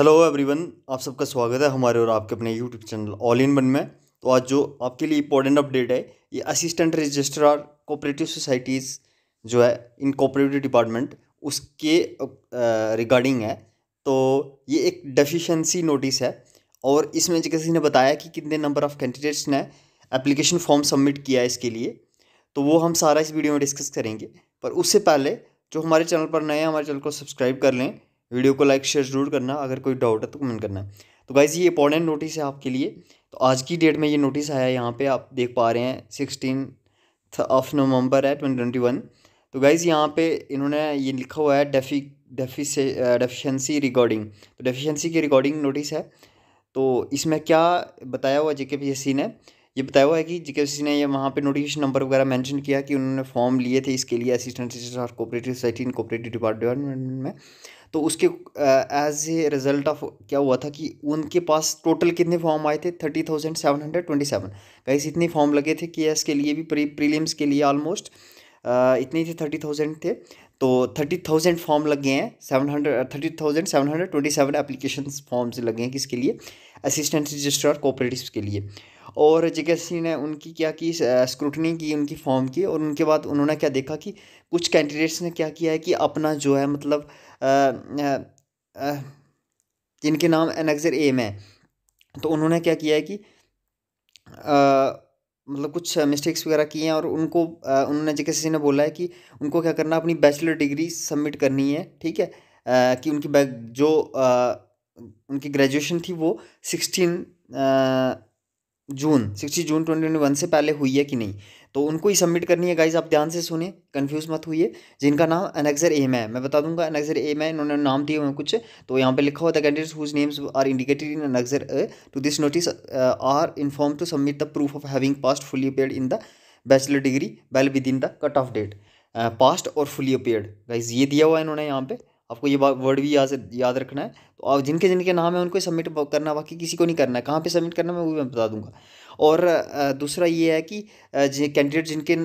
hello everyone आप सबका स्वागत है हमारे और आपके अपने YouTube channel all in one में तो आज जो आपके लिए इंपॉर्टेंट अपडेट है ये असिस्टेंट रजिस्ट्रार कोऑपरेटिव सोसाइटीज़ जो है इन कोऑपरेटिव डिपार्टमेंट उसके रिगार्डिंग है तो ये एक डेफिशिएंसी नोटिस है और इसमें किसी ने बताया कि कितने नंबर ऑफ़ कैंडिडेट्स ने एप्लीकेशन फॉर्म सबमिट किया है इसके लिए तो वो हम सारा इस वीडियो में डिस्कस करेंगे पर उससे पहले जो हमारे चैनल पर नए हैं हमारे चैनल को सब्सक्राइब कर लें वीडियो को लाइक शेयर जरूर करना अगर कोई डाउट है तो कमेंट करना तो गाइज ये इंपॉर्टेंट नोटिस है आपके लिए तो आज की डेट में ये नोटिस आया है यहाँ पे आप देख पा रहे हैं सिक्सटीन ऑफ नवंबर है ट्वेंटी ट्वेंटी वन तो गाइज़ यहाँ पे इन्होंने ये लिखा हुआ है डेफी डेफी से डेफिशेंसी रिकॉर्डिंग तो डेफिशिएंसी की रिकॉर्डिंग नोटिस है तो इसमें क्या बताया हुआ जेके पी ने ये बताया हुआ है कि जेके पी ने ये वहाँ पे नोटिफिकेशन नंबर वगैरह मेंशन किया कि उन्होंने फॉर्म लिए थे इसके लिए assistant of cooperative society in cooperative department में तो उसके एज ए रिज़ल्ट ऑफ क्या हुआ था कि उनके पास टोटल कितने फॉर्म आए थे thirty thousand seven hundred twenty seven कहीं इतने फॉर्म लगे थे के एस के लिए भी प्री प्रीलियम्स के लिए ऑलमोस्ट इतने थे थर्टी थाउजेंड थे तो थर्टी थाउजेंड फॉर्म लग गए हैं seven hundred thirty thousand seven hundred twenty seven application forms लगे हैं किसके लिए असिस्टेंट रजिस्ट्रार कोऑपरेटिव के लिए और जे सिंह ने उनकी क्या की स्क्रूटनी की उनकी फॉर्म की और उनके बाद उन्होंने क्या देखा कि कुछ कैंडिडेट्स ने क्या किया है कि अपना जो है मतलब आ, आ, जिनके नाम एनक्सर एम है तो उन्होंने क्या किया है कि मतलब कुछ मिस्टेक्स वगैरह किए हैं और उनको उन्होंने जे किसी ने बोला है कि उनको क्या करना अपनी बैचलर डिग्री सबमिट करनी है ठीक है आ, कि उनकी बैग जो आ, उनकी ग्रेजुएशन थी वो sixteen June sixty June twenty twenty one से पहले हुई है कि नहीं तो उनको ही सबमिट करनी है गाइज आप ध्यान से सुने कन्फ्यूज मत हुई जिनका नाम अनेक्सर एम है मैं बता दूंगा अनेक्सर एम है इन्होंने नाम दिए हुए हैं कुछ तो यहाँ पे लिखा होता है candidates whose names are indicated in annexure A to this notice are inform to submit the proof of having passed fully appear in the bachelor degree well within the cut off date passed और fully appeared guys ये दिया हुआ है इन्होंने यहाँ पे आपको ये वर्ड भी याद याद रखना है और जिनके जिनके नाम है उनको सबमिट करना बाकी किसी को नहीं करना है कहाँ पर सबमिट करना है वो भी मैं बता दूंगा और दूसरा ये है कि कैंडिडेट जिनके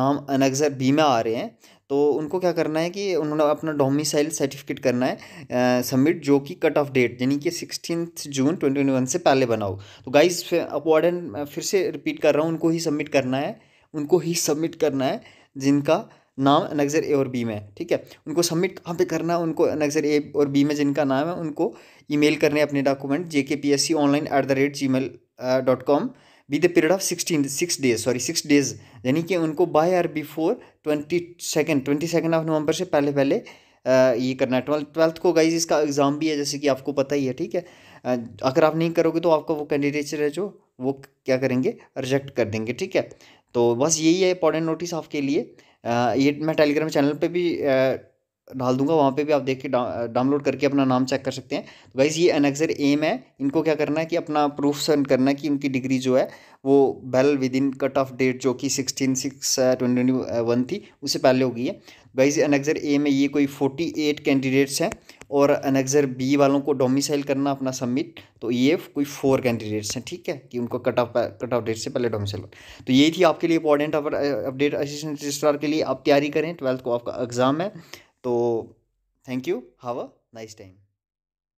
नाम अनगजर बी में आ रहे हैं तो उनको क्या करना है कि उन्होंने अपना डोमिसाइल सर्टिफिकेट करना है सबमिट जो कि कट ऑफ डेट यानी कि सिक्सटीन जून ट्वेंटी वन से पहले बनाओ तो गाइज अपॉर्डेंट फिर से रिपीट कर रहा हूँ उनको ही सबमिट करना है उनको ही सबमिट करना है जिनका नाम नक्सर ए और बी में है ठीक है उनको सबमिट कहाँ पे करना है उनको अनगजर ए और बी में जिनका नाम है उनको ईमेल करने अपने document J K P S C online at the rate gmail dot com with the period of sixteen six days sorry six days यानी कि उनको by or before twenty second twenty second of November से पहले पहले uh, ये करना है twelfth twelfth को गाइज इसका एग्ज़ाम भी है जैसे कि आपको पता ही है ठीक है uh, अगर आप नहीं करोगे तो आपका वो कैंडिडेचर है जो वो क्या करेंगे रिजेक्ट कर देंगे ठीक है तो बस यही है इंपॉर्टेंट नोटिस आपके लिए ये मैं टेलीग्राम चैनल पे भी डाल दूंगा वहाँ पे भी आप देख के डाउनलोड करके अपना नाम चेक कर सकते हैं तो गाइज़ ये एनेक्सर एम है इनको क्या करना है कि अपना प्रूफ सेंड करना है कि उनकी डिग्री जो है वो well within cut off date जो कि सिक्सटीन सिक्स ट्वेंटी वन थी उससे पहले हो गई है गाइज़ एनेक्सर ए में ये कोई फोर्टी एट कैंडिडेट्स हैं और अनेक्जर बी वालों को डोमिसाइल करना अपना सबमिट तो ये कोई फोर कैंडिडेट्स हैं ठीक है कि उनको cut off cut off date से पहले डोमिसाइल तो यही थी आपके लिए इंपॉर्टेंट अपडेट असिस्टेंट रजिस्ट्रार के लिए आप तैयारी करें ट्वेल्थ को आपका एग्ज़ाम है तो thank you have a nice time